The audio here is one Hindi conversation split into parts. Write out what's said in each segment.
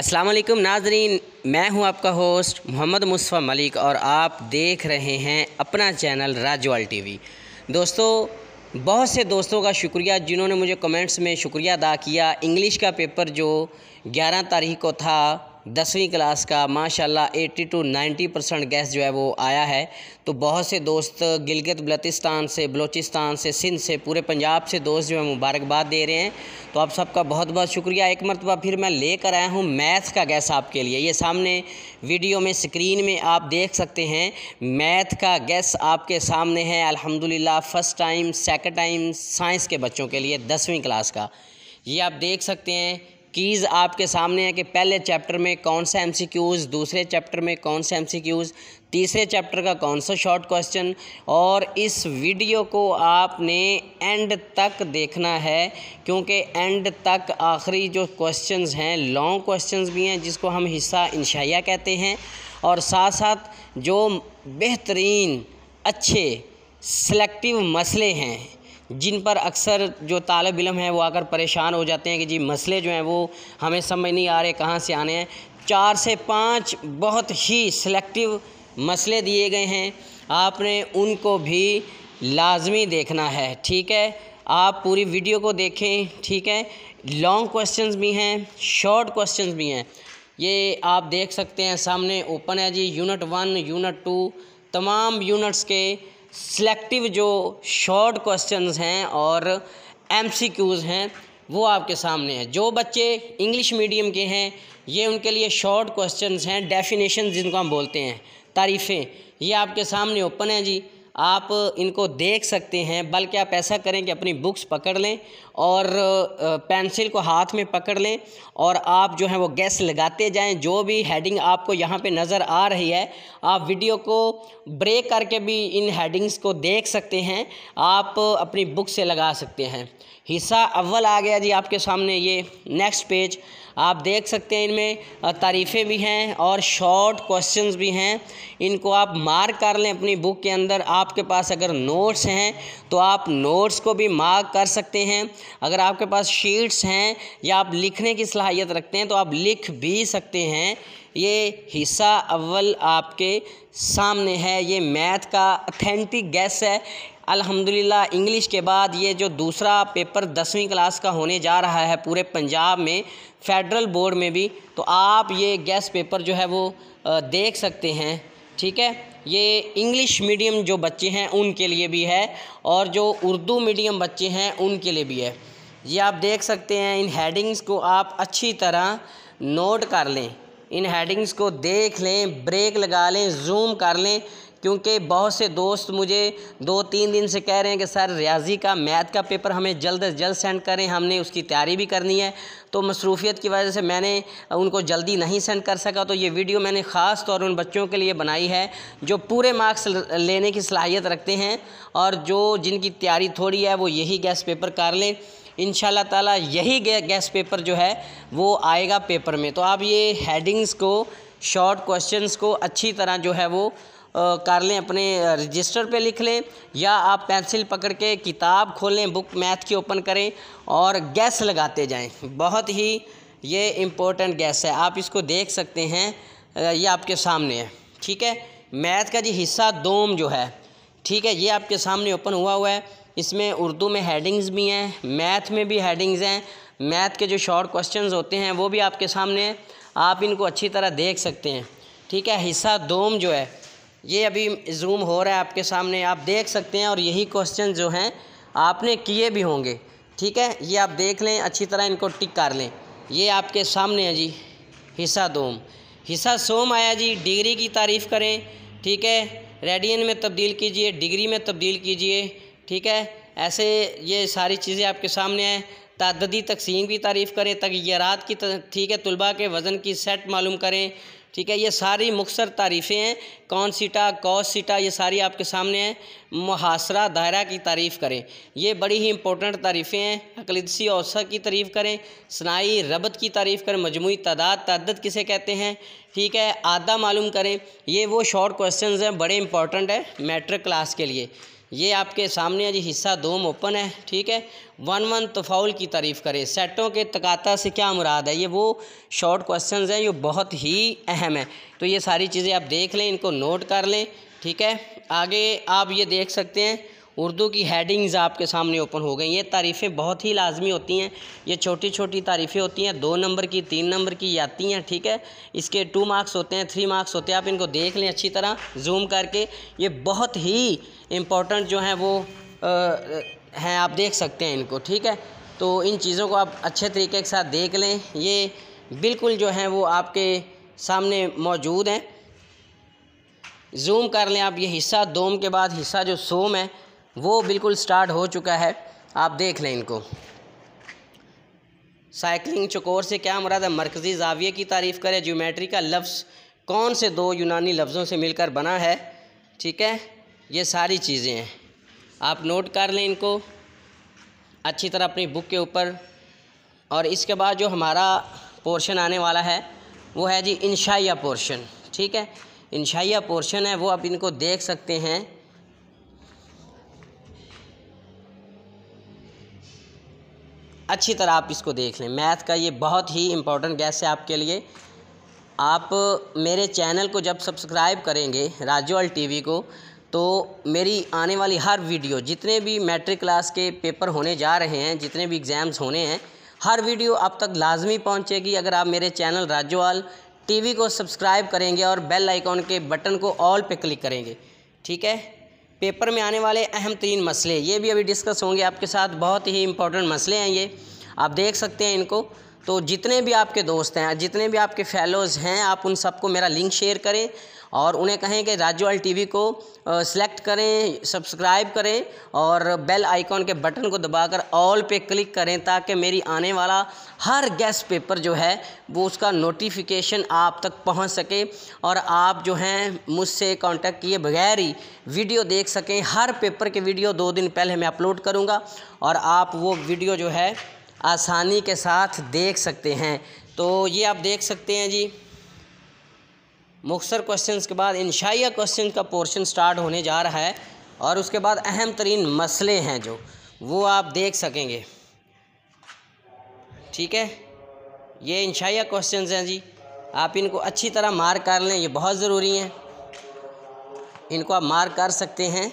अस्सलाम वालेकुम नाजरीन मैं हूं आपका होस्ट मोहम्मद मुस्तफ़ा मलिक और आप देख रहे हैं अपना चैनल राजवाल टीवी दोस्तों बहुत से दोस्तों का शुक्रिया जिन्होंने मुझे कमेंट्स में शुक्रिया अदा किया इंग्लिश का पेपर जो 11 तारीख को था दसवीं क्लास का माशाल्लाह 80 टू 90 परसेंट गैस जो है वो आया है तो बहुत से दोस्त गिलगित बलतिस्तान से बलोचिस्तान से सिंध से पूरे पंजाब से दोस्त जो है मुबारकबाद दे रहे हैं तो आप सबका बहुत बहुत शुक्रिया एक मरतबा फिर मैं लेकर आया हूँ मैथ का गैस आपके लिए ये सामने वीडियो में स्क्रीन में आप देख सकते हैं मैथ का गैस आपके सामने है अलहमदिल्ला first time second time science के बच्चों के लिए दसवीं क्लास का ये आप देख सकते हैं कीज़ आपके सामने है कि पहले चैप्टर में कौन सा एमसीक्यूज़ दूसरे चैप्टर में कौन सा एमसीक्यूज़ तीसरे चैप्टर का कौन सा शॉर्ट क्वेश्चन और इस वीडियो को आपने एंड तक देखना है क्योंकि एंड तक आखिरी जो क्वेश्चंस हैं लॉन्ग क्वेश्चंस भी हैं जिसको हम हिस्सा इंशाइया कहते हैं और साथ साथ जो बेहतरीन अच्छे सेलेक्टिव मसले हैं जिन पर अक्सर जो तालब इलम है वो आकर परेशान हो जाते हैं कि जी मसले जो हैं वो हमें समझ नहीं आ रहे कहाँ से आने हैं चार से पाँच बहुत ही सिलेक्टिव मसले दिए गए हैं आपने उनको भी लाजमी देखना है ठीक है आप पूरी वीडियो को देखें ठीक है लॉन्ग क्वेश्चंस भी हैं शॉर्ट क्वेश्चंस भी हैं ये आप देख सकते हैं सामने ओपन है जी यूनिट वन यूनिट टू तमाम यूनिट्स के सिलेक्टिव जो शॉर्ट क्वेश्चंस हैं और एमसीक्यूज़ हैं वो आपके सामने हैं जो बच्चे इंग्लिश मीडियम के हैं ये उनके लिए शॉर्ट क्वेश्चंस हैं डेफिनेशन जिनको हम बोलते हैं तारीफ़ें ये आपके सामने ओपन हैं जी आप इनको देख सकते हैं बल्कि आप ऐसा करें कि अपनी बुक्स पकड़ लें और पेंसिल को हाथ में पकड़ लें और आप जो है वो गैस लगाते जाएं जो भी हेडिंग आपको यहाँ पे नज़र आ रही है आप वीडियो को ब्रेक करके भी इन हेडिंग्स को देख सकते हैं आप अपनी बुक से लगा सकते हैं हिस्सा अव्वल आ गया जी आपके सामने ये नेक्स्ट पेज आप देख सकते हैं इनमें तारीफ़ें भी हैं और शॉर्ट क्वेश्चन भी हैं इनको आप मार्क कर लें अपनी बुक के अंदर आपके पास अगर नोट्स हैं तो आप नोट्स को भी मार्क कर सकते हैं अगर आपके पास शीट्स हैं या आप लिखने की सलाहियत रखते हैं तो आप लिख भी सकते हैं ये हिस्सा अव्वल आपके सामने है ये मैथ का अथेंटिक गैस है अल्हम्दुलिल्लाह इंग्लिश के बाद ये जो दूसरा पेपर दसवीं क्लास का होने जा रहा है पूरे पंजाब में फेडरल बोर्ड में भी तो आप ये गैस पेपर जो है वो देख सकते हैं ठीक है ये इंग्लिश मीडियम जो बच्चे हैं उनके लिए भी है और जो उर्दू मीडियम बच्चे हैं उनके लिए भी है ये आप देख सकते हैं इन हेडिंग्स को आप अच्छी तरह नोट कर लें इन हेडिंग्स को देख लें ब्रेक लगा लें जूम कर लें क्योंकि बहुत से दोस्त मुझे दो तीन दिन से कह रहे हैं कि सर रियाजी का मैथ का पेपर हमें जल्द अज जल्द सेंड करें हमने उसकी तैयारी भी करनी है तो मसरूफियत की वजह से मैंने उनको जल्दी नहीं सेंड कर सका तो ये वीडियो मैंने ख़ास तौर उन बच्चों के लिए बनाई है जो पूरे मार्क्स लेने की सलाहियत रखते हैं और जो जिनकी तैयारी थोड़ी है वो यही गैस पेपर कर लें इन ताला यही गैस पेपर जो है वो आएगा पेपर में तो आप ये हेडिंग्स को शॉर्ट क्वेश्चंस को अच्छी तरह जो है वो कर लें अपने रजिस्टर पे लिख लें या आप पेंसिल पकड़ के किताब खोलें बुक मैथ की ओपन करें और गैस लगाते जाएं बहुत ही ये इम्पोर्टेंट गैस है आप इसको देख सकते हैं ये आपके सामने है ठीक है मैथ का जी हिस्सा दोम जो है ठीक है ये आपके सामने ओपन हुआ हुआ है इसमें उर्दू में हेडिंग्स भी हैं मैथ में भी हेडिंग्स हैं मैथ के जो शॉर्ट क्वेश्चंस होते हैं वो भी आपके सामने आप इनको अच्छी तरह देख सकते हैं ठीक है हिस्सा दोम जो है ये अभी जूम हो रहा है आपके सामने आप देख सकते हैं और यही क्वेश्चन जो हैं आपने किए भी होंगे ठीक है ये आप देख लें अच्छी तरह इनको टिक कर लें ये आपके सामने है जी हिस्सा दोम हिस्सा सोम आया जी डिग्री की तारीफ़ करें ठीक है रेडियन में तब्दील कीजिए डिग्री में तब्दील कीजिए ठीक है ऐसे ये सारी चीज़ें आपके सामने हैं ताददी तकसीम की तारीफ़ करें तक यरात की ठीक है तलबा के वज़न की सेट मालूम करें ठीक है ये सारी मुख्तर तारीफ़ें हैं कौन सीटा कौस सीटा ये सारी आपके सामने हैं मुहासरा दायरा की तारीफ़ करें ये बड़ी ही इंपॉर्टेंट तारीफ़ें हैं अकलदसी औसा की तारीफ़ करें सनाई रबत की तारीफ़ करें मजमू तादाद तदत किसे कहते हैं ठीक है आदा मालूम करें ये वो शॉर्ट क्वेश्चन हैं बड़े इंपॉर्टेंट है मैट्रिक क्लास के लिए ये आपके सामने जी हिस्सा दोम ओपन है ठीक है वन वन तफाउल की तारीफ़ करें सेटों के तकाता से क्या मुराद है ये वो शॉर्ट क्वेश्चंस हैं जो बहुत ही अहम है तो ये सारी चीज़ें आप देख लें इनको नोट कर लें ठीक है आगे आप ये देख सकते हैं उर्दू की हेडिंग्स आपके सामने ओपन हो गई ये तारीफ़ें बहुत ही लाजमी होती हैं ये छोटी छोटी तारीफ़ें होती हैं दो नंबर की तीन नंबर की आती हैं ठीक है इसके टू मार्क्स होते हैं थ्री मार्क्स होते हैं आप इनको देख लें अच्छी तरह जूम करके ये बहुत ही इम्पोर्टेंट जो हैं वो हैं आप देख सकते हैं इनको ठीक है तो इन चीज़ों को आप अच्छे तरीके के साथ देख लें ये बिल्कुल जो हैं वो आपके सामने मौजूद हैं जूम कर लें आप ये हिस्सा दोम के बाद हिस्सा जो सोम है वो बिल्कुल स्टार्ट हो चुका है आप देख लें इनको साइकिलिंग चकोर से क्या मुराद है मरकज़ी जाविये की तारीफ़ करें ज्योमेट्री का लफ्ज़ कौन से दो यूनानी लफ्ज़ों से मिलकर बना है ठीक है ये सारी चीज़ें हैं आप नोट कर लें इनको अच्छी तरह अपनी बुक के ऊपर और इसके बाद जो हमारा पोर्शन आने वाला है वो है जी इंशाइया पोर्शन ठीक है इंशाइया पोर्शन है वो आप इनको देख सकते हैं अच्छी तरह आप इसको देख लें मैथ का ये बहुत ही इम्पोर्टेंट गैस है आपके लिए आप मेरे चैनल को जब सब्सक्राइब करेंगे राजोल टीवी को तो मेरी आने वाली हर वीडियो जितने भी मैट्रिक क्लास के पेपर होने जा रहे हैं जितने भी एग्ज़ाम्स होने हैं हर वीडियो आप तक लाजमी पहुंचेगी अगर आप मेरे चैनल राजोवाल टीवी को सब्सक्राइब करेंगे और बेल आइकॉन के बटन को ऑल पे क्लिक करेंगे ठीक है पेपर में आने वाले अहम तीन मसले ये भी अभी डिस्कस होंगे आपके साथ बहुत ही इंपॉर्टेंट मसले हैं ये आप देख सकते हैं इनको तो जितने भी आपके दोस्त हैं जितने भी आपके फेलोज़ हैं आप उन सबको मेरा लिंक शेयर करें और उन्हें कहें कि राजवाल टीवी को सेलेक्ट करें सब्सक्राइब करें और बेल आइकॉन के बटन को दबाकर ऑल पे क्लिक करें ताकि मेरी आने वाला हर गेस्ट पेपर जो है वो उसका नोटिफिकेशन आप तक पहुंच सके और आप जो हैं मुझसे कांटेक्ट किए बगैर ही वीडियो देख सकें हर पेपर के वीडियो दो दिन पहले मैं अपलोड करूँगा और आप वो वीडियो जो है आसानी के साथ देख सकते हैं तो ये आप देख सकते हैं जी मुख्तर क्वेश्चन के बाद इनशाइया क्वेश्चन का पोर्शन स्टार्ट होने जा रहा है और उसके बाद अहम तरीन मसले हैं जो वो आप देख सकेंगे ठीक है ये इंशाइया क्वेश्चन हैं जी आप इनको अच्छी तरह मार्क कर लें ये बहुत ज़रूरी हैं इनको आप मार्क कर सकते हैं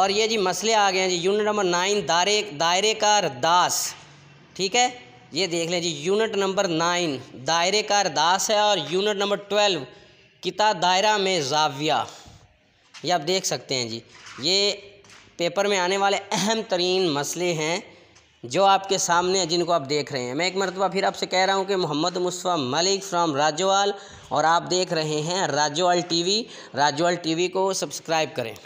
और ये जी मसले आ गए हैं जी यूनिट नंबर नाइन दायरे दायरे का दास ठीक है ये देख लें जी यूनिट नंबर नाइन दायरे का अरदास है और यूनिट नंबर ट्वेल्व किता दायरा में जाविया ये आप देख सकते हैं जी ये पेपर में आने वाले अहम तरीन मसले हैं जो आपके सामने हैं जिनको आप देख रहे हैं मैं एक मरतबा फिर आपसे कह रहा हूँ कि मोहम्मद मुस्फ़ा मलिक फ़्राम राजोवाल और आप देख रहे हैं राजोवाल टीवी राजोवाल टीवी को सब्सक्राइब करें